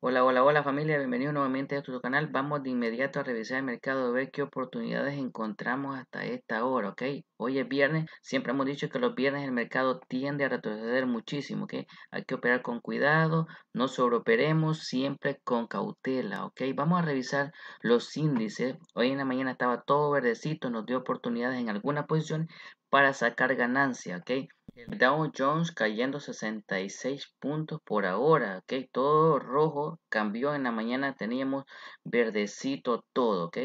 Hola, hola, hola familia, bienvenidos nuevamente a tu canal. Vamos de inmediato a revisar el mercado, ver qué oportunidades encontramos hasta esta hora, ¿ok? Hoy es viernes, siempre hemos dicho que los viernes el mercado tiende a retroceder muchísimo, ¿ok? Hay que operar con cuidado, no sobreoperemos, siempre con cautela, ¿ok? Vamos a revisar los índices. Hoy en la mañana estaba todo verdecito, nos dio oportunidades en alguna posición para sacar ganancia, ¿ok? El Dow Jones cayendo 66 puntos por ahora, ¿ok? Todo rojo cambió en la mañana, teníamos verdecito todo, ¿ok?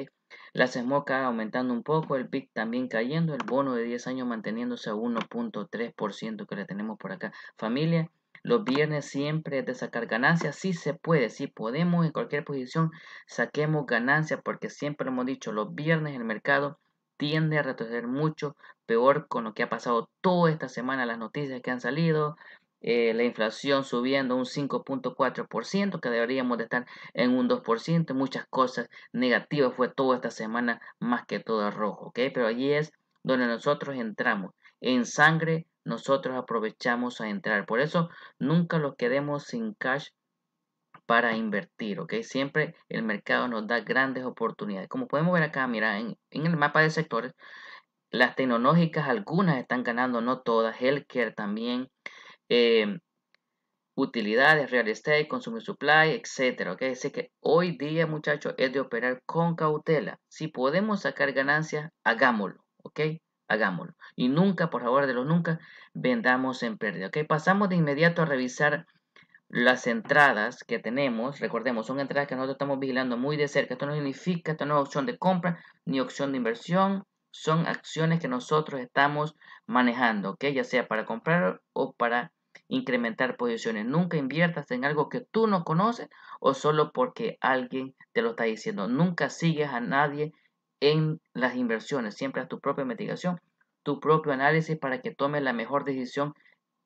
Las SMOCA aumentando un poco, el PIC también cayendo, el bono de 10 años manteniéndose a 1.3% que le tenemos por acá. Familia, los viernes siempre es de sacar ganancias, si sí se puede, si sí podemos en cualquier posición, saquemos ganancias porque siempre hemos dicho, los viernes el mercado tiende a retroceder mucho, peor con lo que ha pasado toda esta semana, las noticias que han salido, eh, la inflación subiendo un 5.4%, que deberíamos de estar en un 2%, muchas cosas negativas fue toda esta semana, más que todo rojo, ¿ok? Pero allí es donde nosotros entramos, en sangre nosotros aprovechamos a entrar, por eso nunca lo quedemos sin cash para invertir, ¿ok? Siempre el mercado nos da grandes oportunidades. Como podemos ver acá, mira, en, el mapa de sectores, las tecnológicas, algunas están ganando, no todas, healthcare también, eh, utilidades, real estate, consumer supply, etcétera, ¿ok? Así que hoy día, muchachos, es de operar con cautela. Si podemos sacar ganancias, hagámoslo, ¿ok? Hagámoslo. Y nunca, por favor, de los nunca, vendamos en pérdida, ¿ok? Pasamos de inmediato a revisar las entradas que tenemos, recordemos, son entradas que nosotros estamos vigilando muy de cerca. Esto no significa, esto no es opción de compra ni opción de inversión, son acciones que nosotros estamos manejando, que ya sea para comprar o para incrementar posiciones. Nunca inviertas en algo que tú no conoces o solo porque alguien te lo está diciendo. Nunca sigues a nadie en las inversiones, siempre haz tu propia investigación, tu propio análisis para que tomes la mejor decisión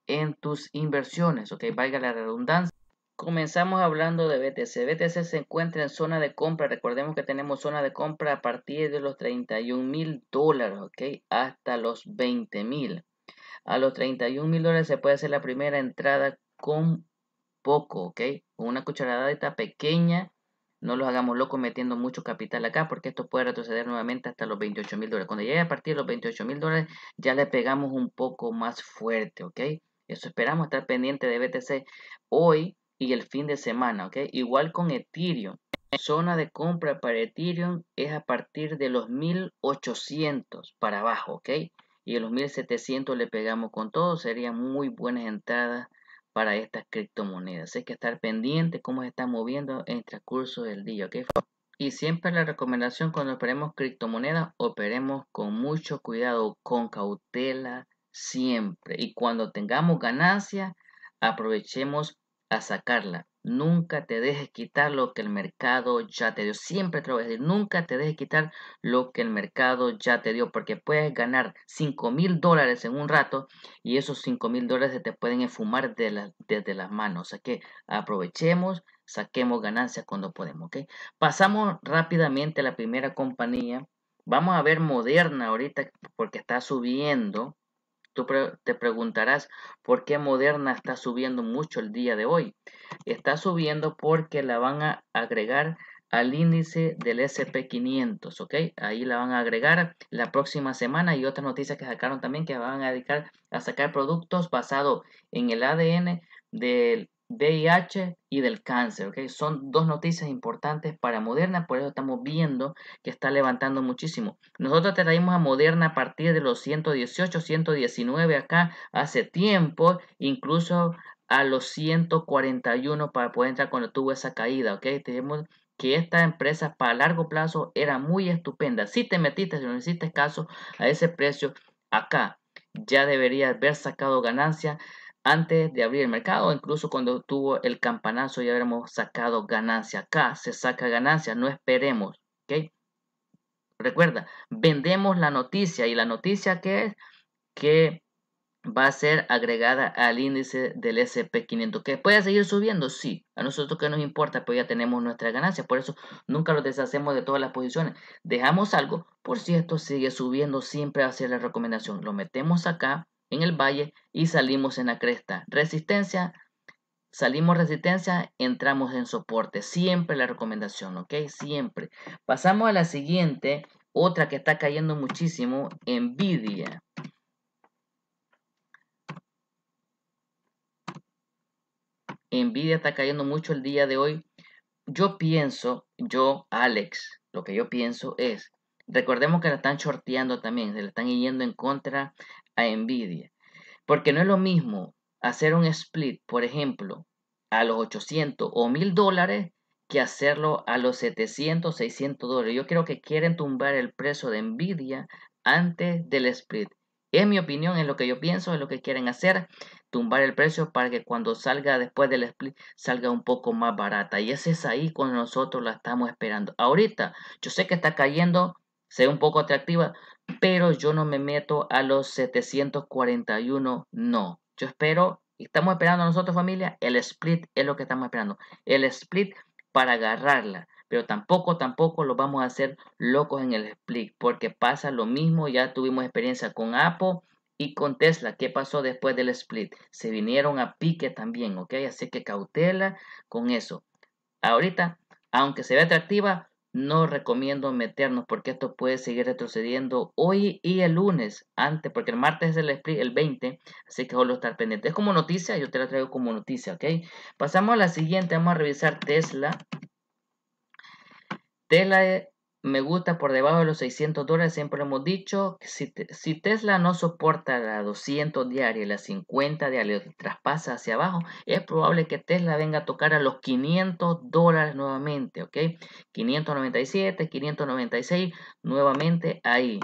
en tus inversiones, ok, valga la redundancia. Comenzamos hablando de BTC. BTC se encuentra en zona de compra. Recordemos que tenemos zona de compra a partir de los 31 mil dólares, ok, hasta los 20 mil. A los 31 mil dólares se puede hacer la primera entrada con poco, ok, con una cucharadita pequeña. No los hagamos locos metiendo mucho capital acá porque esto puede retroceder nuevamente hasta los 28 mil dólares. Cuando llegue a partir de los 28 mil dólares ya le pegamos un poco más fuerte, ok. Eso esperamos estar pendiente de BTC hoy y el fin de semana, ¿ok? Igual con Ethereum. zona de compra para Ethereum es a partir de los 1800 para abajo, ¿ok? Y en los 1700 le pegamos con todo, serían muy buenas entradas para estas criptomonedas. Hay que estar pendiente cómo se está moviendo en el transcurso del día, ¿ok? Y siempre la recomendación cuando operemos criptomonedas, operemos con mucho cuidado, con cautela, siempre y cuando tengamos ganancia, aprovechemos a sacarla. Nunca te dejes quitar lo que el mercado ya te dio. Siempre te lo voy a decir, nunca te dejes quitar lo que el mercado ya te dio, porque puedes ganar 5 mil dólares en un rato y esos 5 mil dólares se te pueden esfumar de desde las manos. O sea que aprovechemos, saquemos ganancias cuando podemos. Pasamos rápidamente a la primera compañía. Vamos a ver Moderna ahorita porque está subiendo. Tú te preguntarás por qué Moderna está subiendo mucho el día de hoy. Está subiendo porque la van a agregar al índice del SP500, ¿ok? Ahí la van a agregar la próxima semana y otras noticias que sacaron también que van a dedicar a sacar productos basados en el ADN del VIH y del cáncer. ¿ok? Son dos noticias importantes para Moderna, por eso estamos viendo que está levantando muchísimo. Nosotros te traímos a Moderna a partir de los 118, 119 acá hace tiempo, incluso a los 141 para poder entrar cuando tuvo esa caída. ¿ok? Tenemos que esta empresa para largo plazo era muy estupenda. Si te metiste, si no hiciste caso a ese precio acá, ya debería haber sacado ganancia antes de abrir el mercado, incluso cuando tuvo el campanazo ya habíamos sacado ganancia. Acá se saca ganancia, no esperemos. Recuerda, vendemos la noticia y la noticia que es que va a ser agregada al índice del SP500. ¿Que puede seguir subiendo? Sí. A nosotros que nos importa, pues ya tenemos nuestra ganancia. Por eso nunca lo deshacemos de todas las posiciones. Dejamos algo, por si esto sigue subiendo, siempre a ser la recomendación. Lo metemos acá, en el valle y salimos en la cresta. Resistencia, salimos resistencia, entramos en soporte. Siempre la recomendación, ¿ok? Siempre. Pasamos a la siguiente, otra que está cayendo muchísimo, envidia. Envidia está cayendo mucho el día de hoy. Yo pienso, yo, Alex, lo que yo pienso es Recordemos que la están shorteando también, se le están yendo en contra a Nvidia. Porque no es lo mismo hacer un split, por ejemplo, a los 800 o 1000 dólares que hacerlo a los 700, 600 dólares. Yo creo que quieren tumbar el precio de Nvidia antes del split. Es mi opinión, es lo que yo pienso, es lo que quieren hacer, tumbar el precio para que cuando salga después del split salga un poco más barata. Y ese es ahí cuando nosotros la estamos esperando. Ahorita, yo sé que está cayendo ve un poco atractiva, pero yo no me meto a los 741, no. Yo espero, estamos esperando nosotros familia, el split es lo que estamos esperando. El split para agarrarla. Pero tampoco, tampoco lo vamos a hacer locos en el split, porque pasa lo mismo, ya tuvimos experiencia con Apple y con Tesla, ¿qué pasó después del split? Se vinieron a pique también, ¿ok? Así que cautela con eso. Ahorita, aunque se ve atractiva, no recomiendo meternos porque esto puede seguir retrocediendo hoy y el lunes antes, porque el martes es el el 20, así que solo estar pendiente. Es como noticia, yo te la traigo como noticia, ¿ok? Pasamos a la siguiente, vamos a revisar Tesla. Tesla eh, me gusta por debajo de los 600 dólares, siempre hemos dicho que si, Tesla no soporta la 200 diaria y la 50 diaria y traspasa hacia abajo, es probable que Tesla venga a tocar a los 500 dólares nuevamente, ¿ok? 597, 596, nuevamente ahí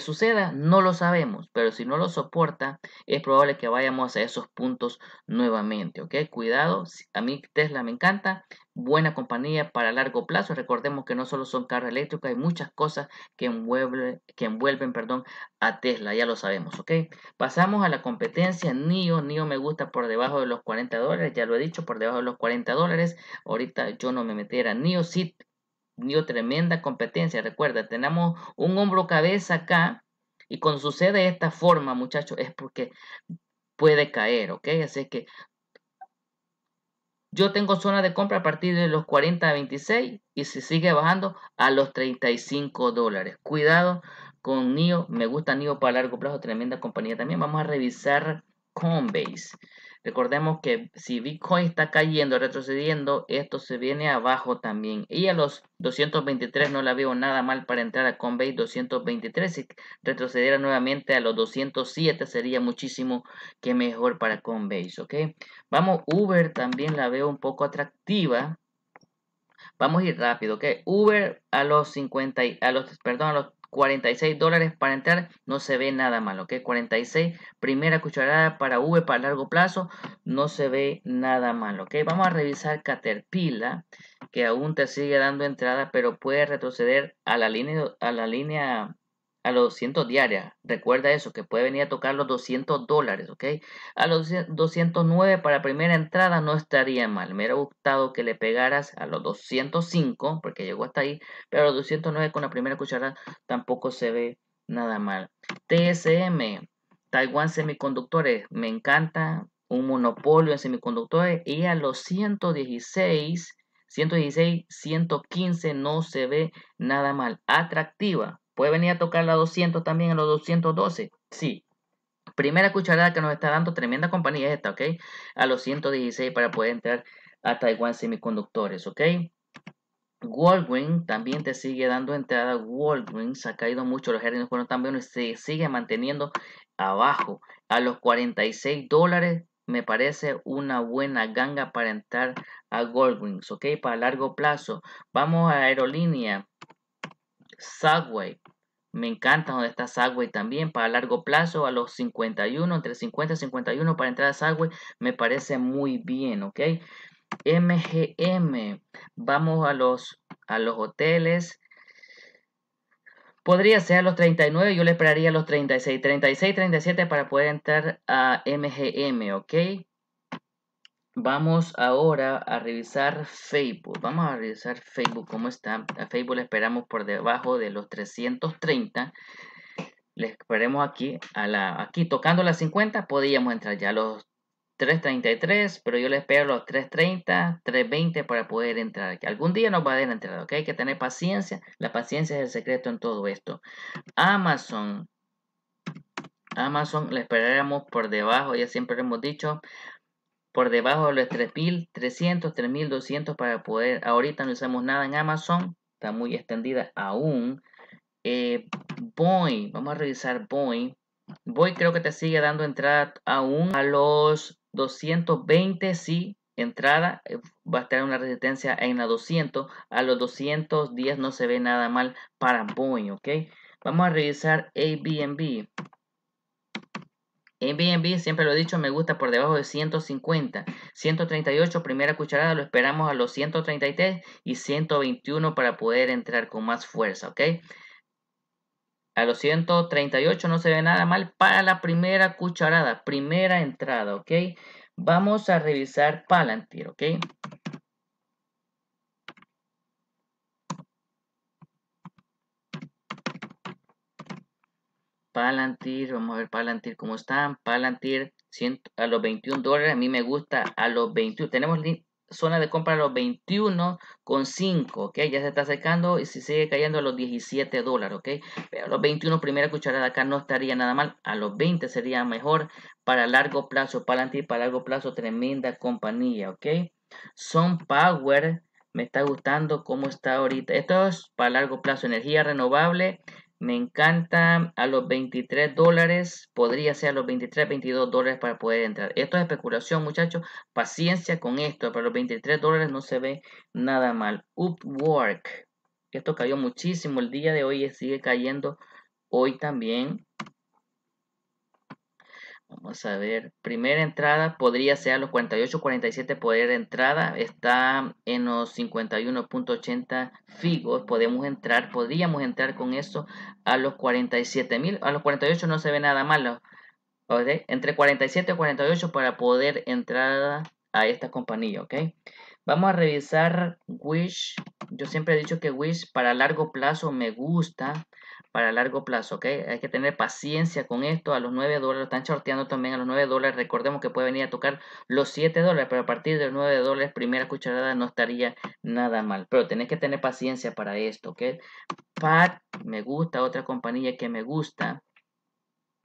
suceda, no lo sabemos, pero si no lo soporta, es probable que vayamos a esos puntos nuevamente, ¿ok? Cuidado, a mí Tesla me encanta, buena compañía para largo plazo. Recordemos que no solo son carros eléctricos, hay muchas cosas que, envuelve, que envuelven perdón, a Tesla, ya lo sabemos, ¿ok? Pasamos a la competencia NIO. NIO me gusta por debajo de los 40 dólares, ya lo he dicho, por debajo de los 40 dólares. Ahorita yo no me metiera NIO, Nio tremenda competencia. Recuerda, tenemos un hombro cabeza acá y cuando sucede de esta forma, muchachos, es porque puede caer, ¿ok? Así que yo tengo zona de compra a partir de los 40 a 26 y si sigue bajando a los 35 dólares. Cuidado con NIO, me gusta NIO para largo plazo, tremenda compañía también. Vamos a revisar Coinbase. Recordemos que si Bitcoin está cayendo, retrocediendo, esto se viene abajo también. Y a los 223 no la veo nada mal para entrar a Coinbase 223. Si retrocediera nuevamente a los 207 sería muchísimo que mejor para Coinbase, ¿ok? Vamos, Uber también la veo un poco atractiva. Vamos a ir rápido, ¿ok? Uber a los 50, a los, perdón, a los 46 dólares para entrar, no se ve nada mal, ¿ok? 46, primera cucharada para V para largo plazo, no se ve nada malo, ¿ok? Vamos a revisar Caterpillar, que aún te sigue dando entrada, pero puede retroceder a la línea, a la línea a los 200 diarias. Recuerda eso, que puede venir a tocar los 200 dólares, ¿ok? A los 209 para primera entrada no estaría mal. Me hubiera gustado que le pegaras a los 205, porque llegó hasta ahí, pero a los 209 con la primera cuchara tampoco se ve nada mal. TSM, Taiwan Semiconductores, me encanta. Un monopolio en semiconductores y a los 116, 116, 115 no se ve nada mal. Atractiva, Puede venir a tocar la 200 también en los 212. Sí. Primera cucharada que nos está dando tremenda compañía es esta, ¿ok? A los 116 para poder entrar a Taiwán Semiconductores, ¿ok? Walgreens también te sigue dando entrada. Walgreens ha caído mucho. Los jardines pero también se sigue manteniendo abajo. A los 46 dólares me parece una buena ganga para entrar a Walgreens, ¿ok? Para largo plazo. Vamos a aerolínea. Subway. Me encanta donde está Subway también para largo plazo, a los 51, entre 50 y 51 para entrar a Subway, me parece muy bien, ¿ok? MGM, vamos a los, a los hoteles. Podría ser a los 39, yo le esperaría a los 36, 36, 37 para poder entrar a MGM, ¿ok? Vamos ahora a revisar Facebook. Vamos a revisar Facebook, cómo está. A Facebook le esperamos por debajo de los 330. Le esperemos aquí, a la, aquí tocando las 50, podíamos entrar ya a los 333, pero yo le espero los 330, 320 para poder entrar que Algún día nos va a dar entrada. ¿ok? Hay que tener paciencia. La paciencia es el secreto en todo esto. Amazon. Amazon le esperamos por debajo, ya siempre lo hemos dicho, por debajo de los 3.300, 3.200 para poder, ahorita no usamos nada en Amazon, está muy extendida aún. Eh, Boeing. vamos a revisar Boeing. Boeing creo que te sigue dando entrada aún a los 220, sí, entrada, eh, va a estar una resistencia en la 200, a los 210 no se ve nada mal para Boeing, ¿ok? Vamos a revisar Airbnb. Eh, en BNB, siempre lo he dicho, me gusta por debajo de 150. 138, primera cucharada, lo esperamos a los 133 y 121 para poder entrar con más fuerza, ¿ok? A los 138 no se ve nada mal para la primera cucharada, primera entrada, ¿ok? Vamos a revisar Palantir, ¿ok? Palantir, vamos a ver Palantir cómo están. Palantir a los 21 dólares, a mí me gusta a los 21. Tenemos zona de compra a los 21,5, ¿ok? Ya se está secando y si sigue cayendo a los 17 dólares, ¿ok? Pero a los 21, primera cucharada acá no estaría nada mal, a los 20 sería mejor para largo plazo, Palantir para largo plazo, tremenda compañía, ¿ok? Son Power, me está gustando cómo está ahorita. Esto es para largo plazo, energía renovable, me encanta a los 23 dólares. Podría ser a los 23, 22 dólares para poder entrar. Esto es especulación, muchachos. Paciencia con esto. Para los 23 dólares no se ve nada mal. Upwork. Esto cayó muchísimo el día de hoy. y Sigue cayendo hoy también. Vamos a ver, primera entrada podría ser a los 48, 47 poder entrada, está en los 51.80 figos, podemos entrar, podríamos entrar con eso a los 47 mil, a los 48 no se ve nada malo, entre 47 y 48 para poder entrar a esta compañía, ¿ok? Vamos a revisar Wish, yo siempre he dicho que Wish para largo plazo me gusta, para largo plazo, ¿ok? Hay que tener paciencia con esto, a los 9 dólares, están shorteando también a los 9 dólares, recordemos que puede venir a tocar los 7 dólares, pero a partir de los 9 dólares, primera cucharada no estaría nada mal, pero tenés que tener paciencia para esto, ¿ok? Pat, me gusta, otra compañía que me gusta,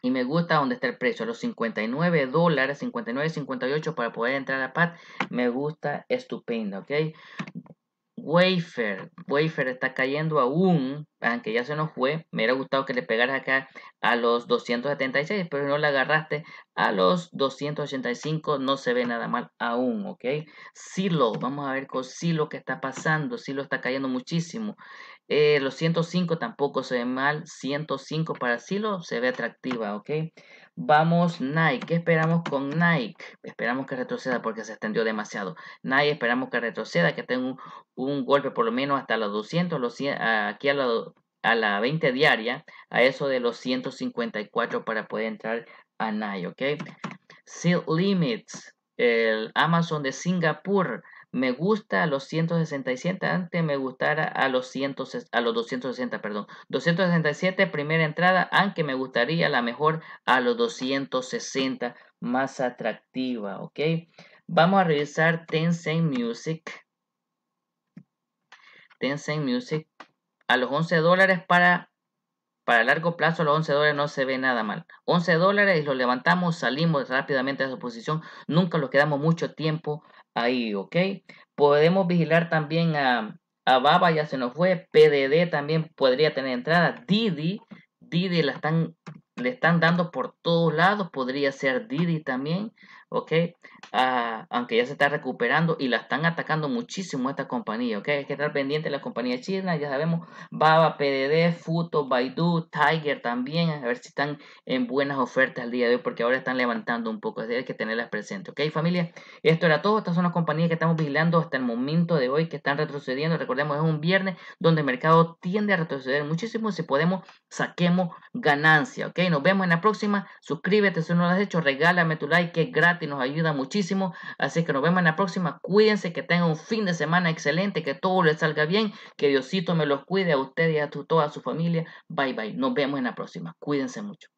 y me gusta dónde está el precio, A los 59 dólares, 59, 58 para poder entrar a PAT, me gusta, estupendo, ¿ok? Wafer, Wafer está cayendo aún, aunque ya se nos fue. Me hubiera gustado que le pegaras acá a los 276, pero no le agarraste a los 285. No se ve nada mal aún, ¿ok? Silo, vamos a ver con Silo qué está pasando. Silo está cayendo muchísimo. Eh, los 105 tampoco se ve mal. 105 para Silo se ve atractiva, ¿ok? Vamos, Nike. ¿Qué esperamos con Nike? Esperamos que retroceda porque se extendió demasiado. Nike, esperamos que retroceda, que tenga un golpe por lo menos hasta a los 200, los 100, aquí a, la, a la 20 diaria, a eso de los 154 para poder entrar a NAI, ¿ok? Seal Limits, el Amazon de Singapur, me gusta a los 167, antes me gustara a los, 100, a los 260, perdón. 267 primera entrada, aunque me gustaría la mejor a los 260, más atractiva, ¿ok? Vamos a revisar Tencent Music. Tencent Music a los 11 dólares para, para largo plazo, a los 11 dólares no se ve nada mal. 11 dólares y lo levantamos, salimos rápidamente de su posición, nunca los quedamos mucho tiempo ahí, ¿ok? Podemos vigilar también a, a Baba, ya se nos fue, PDD también podría tener entrada, Didi, Didi la están, le están dando por todos lados, podría ser Didi también, ¿ok? Ah, aunque ya se está recuperando y la están atacando muchísimo esta compañía, ¿ok? Hay que estar pendiente de la compañía china, ya sabemos, Baba, PDD, Futo, Baidu, Tiger también, a ver si están en buenas ofertas al día de hoy porque ahora están levantando un poco, hay que tenerlas presentes, ¿ok? Familia, esto era todo, estas son las compañías que estamos vigilando hasta el momento de hoy que están retrocediendo, recordemos es un viernes donde el mercado tiende a retroceder muchísimo, si podemos saquemos ganancia, ¿ok? Nos vemos en la próxima, suscríbete si no lo has hecho, regálame tu like, que es gratis y nos ayuda muchísimo. Así que nos vemos en la próxima. Cuídense, que tengan un fin de semana excelente, que todo les salga bien, que Diosito me los cuide a ustedes y a toda su familia. Bye bye. Nos vemos en la próxima. Cuídense mucho.